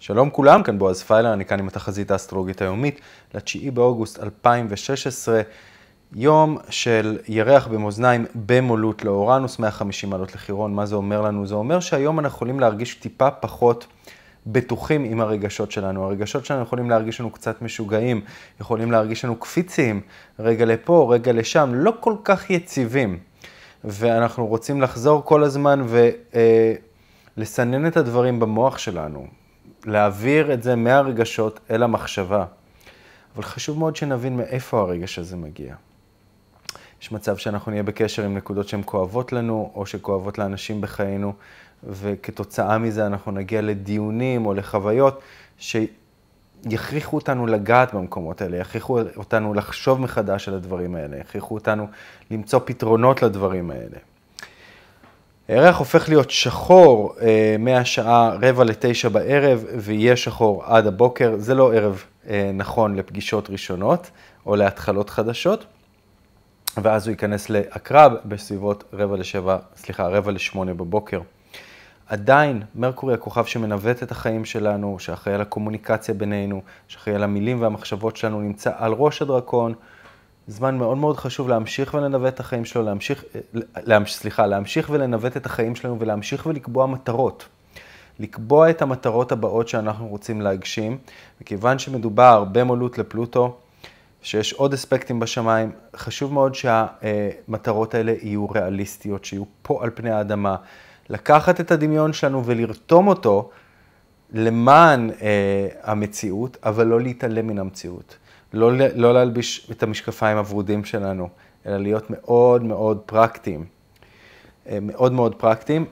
שלום כולם, כאן בועז פיילר, אני כאן עם התחזית האסטרולוגית היומית ל-9 באוגוסט 2016, יום של ירח במאזניים במולות לאורנוס, 150 מעלות לחירון, מה זה אומר לנו? זה אומר שהיום אנחנו יכולים להרגיש טיפה פחות בטוחים עם הרגשות שלנו. הרגשות שלנו יכולים להרגיש לנו קצת משוגעים, יכולים להרגיש לנו קפיציים, רגע לפה, רגע לשם, לא כל כך יציבים. ואנחנו רוצים לחזור כל הזמן ולסנן אה, את הדברים במוח שלנו. להעביר את זה מהרגשות אל המחשבה. אבל חשוב מאוד שנבין מאיפה הרגש הזה מגיע. יש מצב שאנחנו נהיה בקשר עם נקודות שהן כואבות לנו, או שכואבות לאנשים בחיינו, וכתוצאה מזה אנחנו נגיע לדיונים או לחוויות שיכריחו אותנו לגעת במקומות האלה, יכריחו אותנו לחשוב מחדש על הדברים האלה, יכריחו אותנו למצוא פתרונות לדברים האלה. הירח הופך להיות שחור אה, מהשעה רבע לתשע בערב ויהיה שחור עד הבוקר. זה לא ערב אה, נכון לפגישות ראשונות או להתחלות חדשות. ואז הוא ייכנס לעקרב בסביבות רבע לשבע, סליחה, רבע לשמונה בבוקר. עדיין מרקורי הכוכב שמנווט את החיים שלנו, שאחראי על הקומוניקציה בינינו, שאחראי על המילים והמחשבות שלנו, נמצא על ראש הדרקון. זמן מאוד מאוד חשוב להמשיך ולנווט את החיים שלו, להמשיך, להמש, סליחה, להמשיך ולנווט את החיים שלנו ולהמשיך ולקבוע מטרות. לקבוע את המטרות הבאות שאנחנו רוצים להגשים, וכיוון שמדובר במולות לפלוטו, שיש עוד אספקטים בשמיים, חשוב מאוד שהמטרות האלה יהיו ריאליסטיות, שיהיו פה על פני האדמה. לקחת את הדמיון שלנו ולרתום אותו למען אה, המציאות, אבל לא להתעלם מן המציאות. לא, לא להלביש את המשקפיים הוורודים שלנו, אלא להיות מאוד מאוד פרקטיים. אה, מאוד מאוד פרקטיים,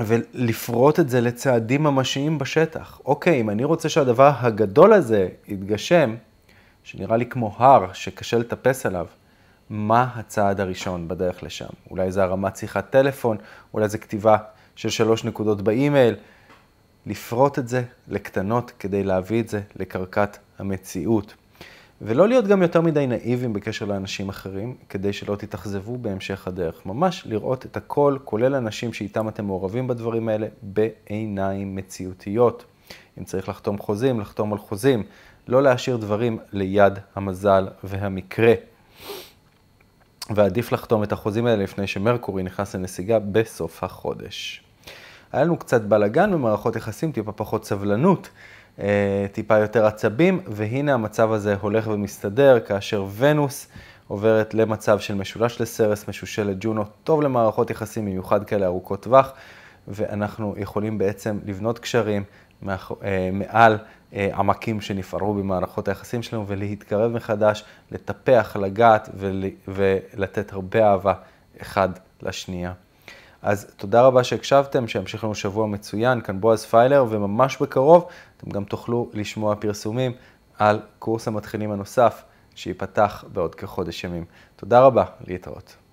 ולפרוט את זה לצעדים ממשיים בשטח. אוקיי, אם אני רוצה שהדבר הגדול הזה יתגשם, שנראה לי כמו הר שקשה לטפס עליו, מה הצעד הראשון בדרך לשם? אולי זה הרמת שיחת טלפון, אולי זה כתיבה של שלוש נקודות באימייל. לפרוט את זה לקטנות כדי להביא את זה לקרקת המציאות. ולא להיות גם יותר מדי נאיבים בקשר לאנשים אחרים, כדי שלא תתאכזבו בהמשך הדרך. ממש לראות את הכל, כולל אנשים שאיתם אתם מעורבים בדברים האלה, בעיניים מציאותיות. אם צריך לחתום חוזים, לחתום על חוזים. לא להשאיר דברים ליד המזל והמקרה. ועדיף לחתום את החוזים האלה לפני שמרקורי נכנס לנסיגה בסוף החודש. היה לנו קצת בלאגן במערכות יחסים, טיפה פחות סבלנות אה, טיפה יותר עצבים, והנה המצב הזה הולך ומסתדר, כאשר ונוס עוברת למצב של משולש לסרס, משושלת ג'ונו, טוב למערכות יחסים, במיוחד כאלה ארוכות טווח, ואנחנו יכולים בעצם לבנות קשרים אה, מעל אה, עמקים שנפערו במערכות היחסים שלנו, ולהתקרב מחדש, לטפח, לגעת ול... ולתת הרבה אהבה אחד לשנייה. אז תודה רבה שהקשבתם, שימשיך לנו שבוע מצוין, כאן בועז פיילר, וממש בקרוב אתם גם תוכלו לשמוע פרסומים על קורס המתחילים הנוסף, שייפתח בעוד כחודש ימים. תודה רבה, להתראות.